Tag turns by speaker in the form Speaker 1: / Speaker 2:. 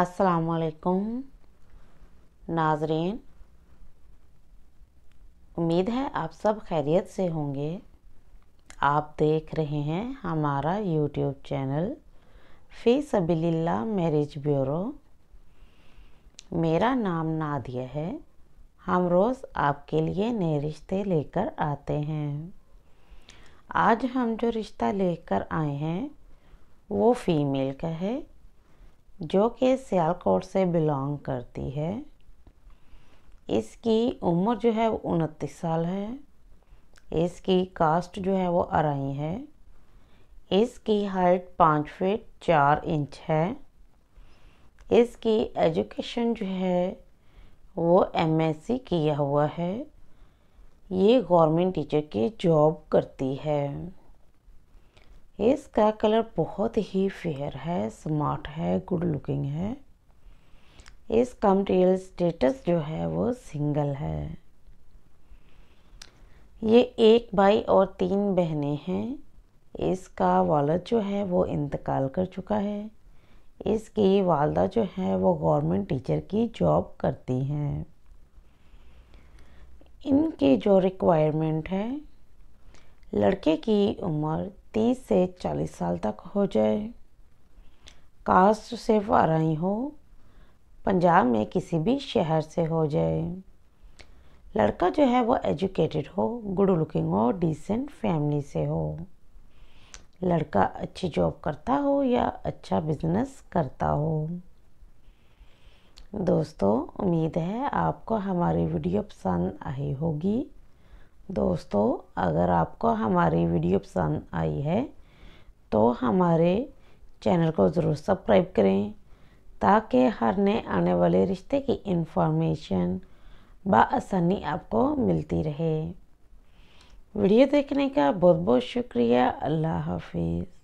Speaker 1: असलकुम नाजरीन उम्मीद है आप सब खैरियत से होंगे आप देख रहे हैं हमारा यूट्यूब चैनल फ़ी सबील्ला मैरिज ब्यूरो मेरा नाम नादिया है हम रोज़ आपके लिए नए रिश्ते लेकर आते हैं आज हम जो रिश्ता लेकर आए हैं वो फ़ीमेल का है जो कि सियालकोट से बिलोंग करती है इसकी उम्र जो है वो उनतीस साल है इसकी कास्ट जो है वो अराई है इसकी हाइट पाँच फीट चार इंच है इसकी एजुकेशन जो है वो एमएससी किया हुआ है ये गवर्नमेंट टीचर की जॉब करती है इसका कलर बहुत ही फेयर है स्मार्ट है गुड लुकिंग है इसका मटेरियल स्टेटस जो है वो सिंगल है ये एक भाई और तीन बहनें हैं इसका वालद जो है वो इंतकाल कर चुका है इसकी वालदा जो है वो गवर्नमेंट टीचर की जॉब करती हैं इनकी जो रिक्वायरमेंट है लड़के की उम्र तीस से चालीस साल तक हो जाए कास्ट से वाराई हो पंजाब में किसी भी शहर से हो जाए लड़का जो है वो एजुकेटेड हो गुड लुकिंग हो डिसेंट फैमिली से हो लड़का अच्छी जॉब करता हो या अच्छा बिजनेस करता हो दोस्तों उम्मीद है आपको हमारी वीडियो पसंद आई होगी दोस्तों अगर आपको हमारी वीडियो पसंद आई है तो हमारे चैनल को ज़रूर सब्सक्राइब करें ताकि हर नए आने वाले रिश्ते की इन्फॉर्मेशन बसानी आपको मिलती रहे वीडियो देखने का बहुत बहुत शुक्रिया अल्लाह हाफिज़